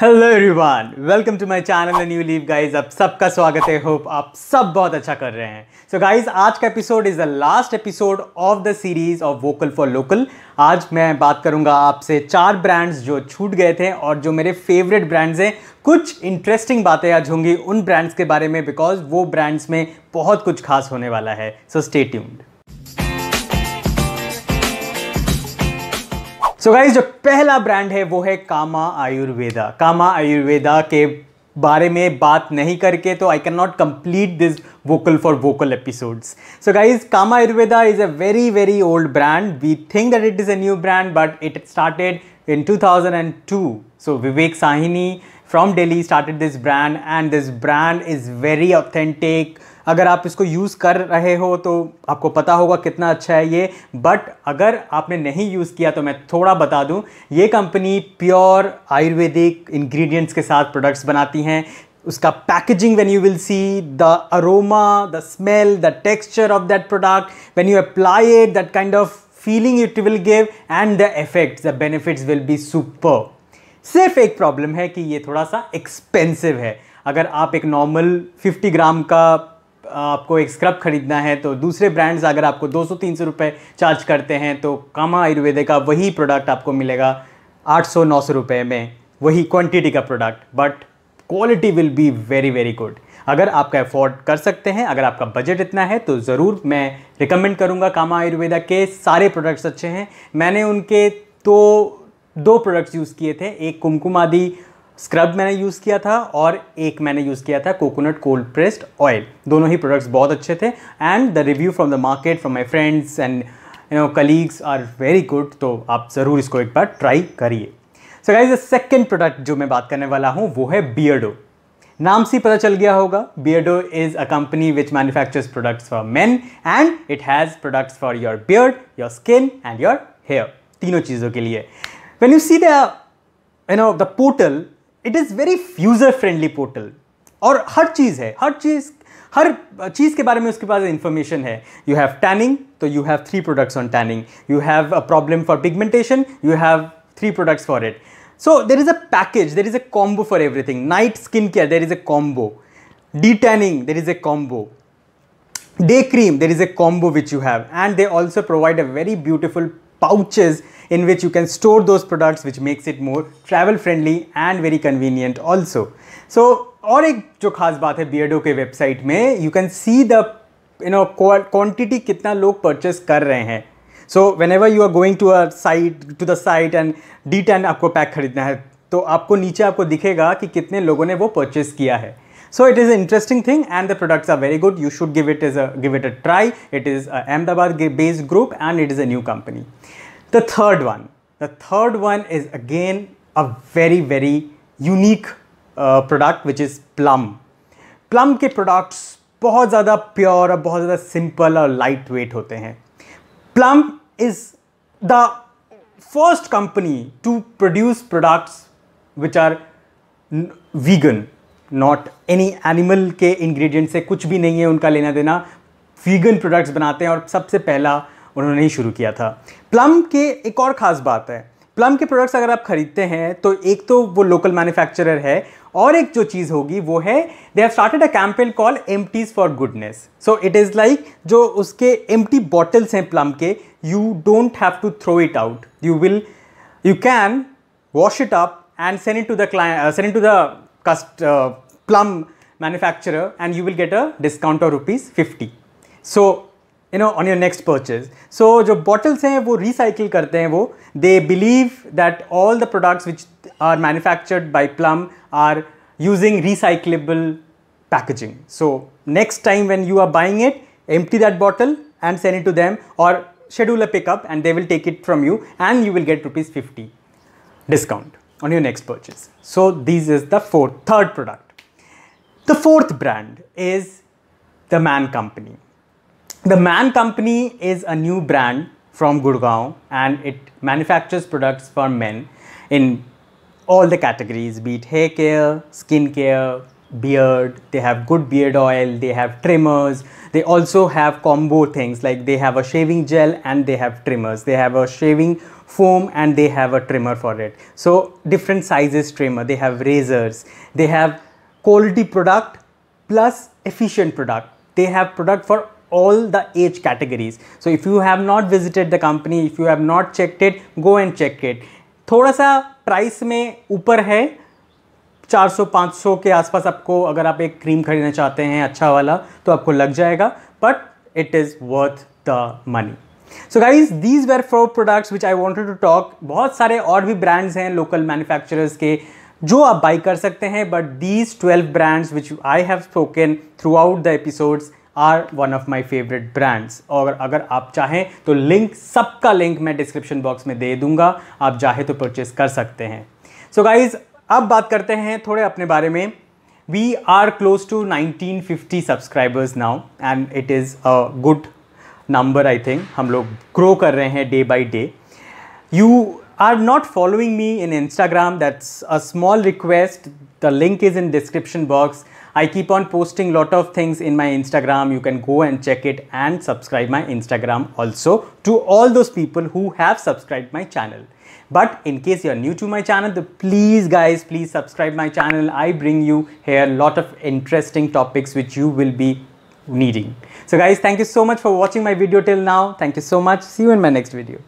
Hello everyone welcome to my channel new leave guys आप सबका स्वागत है होप आप सब बहुत अच्छा कर रहे हैं सो so गाइस आज का episode is the last episode of the series of vocal for local आज मैं बात करूंगा आपसे चार ब्रांड्स जो छूट गए थे और जो मेरे फेवरेट ब्रांड्स हैं कुछ इंटरेस्टिंग बातें आज होंगी उन ब्रांड्स के बारे में बिकॉज वो ब्रांड्स में बहुत कुछ खास होने वाला है so stay tuned so guys जो पहला ब्रांड है वो है कामा आयुर्वेदा कामा आयुर्वेदा के बारे में बात नहीं करके तो I can not complete this vocal for vocal episodes so guys Kama Ayurveda is a very very old brand we think that it is a new brand but it started in two thousand and two so Vivek Sahni from Delhi started this brand and this brand is very authentic अगर आप इसको use कर रहे हो तो आपको पता होगा कितना अच्छा है ये बट अगर आपने नहीं यूज़ किया तो मैं थोड़ा बता दूं ये कंपनी प्योर आयुर्वेदिक इंग्रेडिएंट्स के साथ प्रोडक्ट्स बनाती हैं उसका packaging when you will see the aroma the smell the texture of that product when you apply it that kind of feeling it will give and the effects the benefits will be super सिर्फ एक problem है कि ये थोड़ा सा expensive है अगर आप एक नॉर्मल 50 ग्राम का आपको एक स्क्रब खरीदना है तो दूसरे ब्रांड्स अगर आपको 200-300 रुपए चार्ज करते हैं तो कामा आयुर्वेदा का वही प्रोडक्ट आपको मिलेगा 800-900 रुपए में वही क्वांटिटी का product but quality will be very very good अगर आपका अफोर्ड कर सकते हैं अगर आपका बजट इतना है तो ज़रूर मैं रिकमेंड करूँगा कामा आयुर्वेदा के सारे प्रोडक्ट्स अच्छे हैं मैंने उनके तो दो प्रोडक्ट्स यूज़ किए थे एक कुमकुम आदि स्क्रब मैंने यूज़ किया था और एक मैंने यूज़ किया था कोकोनट कोल्ड प्रेस्ड ऑयल दोनों ही प्रोडक्ट्स बहुत अच्छे थे and the review from the market from my friends and you know colleagues are very good तो आप ज़रूर इसको एक बार ट्राई करिए so guys the second product जो मैं बात करने वाला हूँ वो है बियर्डो नाम से पता चल गया होगा Beardo is a company which manufactures products for men and it has products for your beard your skin and your hair तीनों चीज़ों के लिए when you see the you know the portal it is very user friendly portal और हर चीज़ है हर चीज़ हर चीज़ के बारे में उसके पास इन्फॉर्मेशन है यू हैव टैनिंग तो you have three products on tanning you have a problem for pigmentation you have three products for it so there is a package there is a combo for everything night skin care there is a combo de tanning there is a combo day cream there is a combo which you have and they also provide a very beautiful pouches in which you can store those products which makes it more travel friendly and very convenient also. So और एक जो खास बात है बियर्डो के website में you can see the you know quantity कितना लोग परचेस कर रहे हैं so whenever you are going to a site to the site and de tan आपको पैक खरीदना है तो आपको नीचे आपको दिखेगा कि कितने लोगों ने वो परचेस किया है so it is an interesting thing and the products are very good you should give it as a give it a try it is a ahmedabad based group and it is a new company the third one the third one is again a very very unique product which is Plum Plum के products बहुत ज़्यादा pure और बहुत ज़्यादा simple और light lightweight होते हैं Plum is the first company to produce products which are vegan not any animal के इंग्रेडिएंट से कुछ भी नहीं है उनका लेना देना वीगन प्रोडक्ट्स बनाते हैं और सबसे पहला उन्होंने ही शुरू किया था प्लम के एक और ख़ास बात है प्लम के प्रोडक्ट्स अगर आप ख़रीदते हैं तो एक तो वो लोकल मैन्युफैक्चरर है और एक जो चीज़ होगी वो है they have started a campaign call em for goodness so it is like जो उसके एम टी बॉटल्स हैं प्लम के you don't have to throw it out you will you can wash it up and send it to the client uh, to the cust Plum manufacturer and you will get a discount of rupees fifty so You know, on your next purchase. So, the bottles हैं वो recycle करते हैं वो they believe that all the products which are manufactured by using recyclable packaging. So next time when you are buying it, empty that bottle and send it to them or schedule a pickup and they will take it from you and you will get rupees 50 discount on your next purchase. So this is the fourth, third product. The fourth brand is the Man Company. The Man Company is a new brand from Gurgaon and it manufactures products for men in all the categories be it hair care, skin care, beard, they have good beard oil, they have trimmers, they also have combo things like they have a shaving gel and they have trimmers, they have a shaving foam and they have a trimmer for it. So different sizes trimmer, they have razors, they have quality product plus efficient product. They have product for all the age categories. So if you have not visited the company, if you have not checked it, go and check it. थोड़ा सा price में ऊपर है 400-500 के आसपास आपको अगर आप एक क्रीम खरीदना चाहते हैं अच्छा वाला तो आपको लग जाएगा but it is worth the money so guys these were four products which I wanted to talk बहुत सारे और भी ब्रांड्स हैं लोकल मैन्युफैक्चरर्स के जो आप बाई कर सकते हैं but these twelve brands which I have spoken throughout the episodes are one of my favourite brands और अगर आप चाहें तो लिंक सबका लिंक मैं डिस्क्रिप्शन बॉक्स में दे दूंगा आप चाहे तो परचेस कर सकते हैं सो so गाइज़ अब बात करते हैं थोड़े अपने बारे में we are close to 1950 subscribers now and it is a good number I think हम लोग ग्रो कर रहे हैं day by day you are not following me in Instagram, that's a small request. The link is in description box. I keep on posting lot of things in my Instagram. You can go and check it and subscribe my Instagram also to all those people who have subscribed my channel. But in case you're new to my channel, please guys, please subscribe my channel. I bring you here lot of interesting topics which you will be needing. So guys, thank you so much for watching my video till now. Thank you so much. See you in my next video.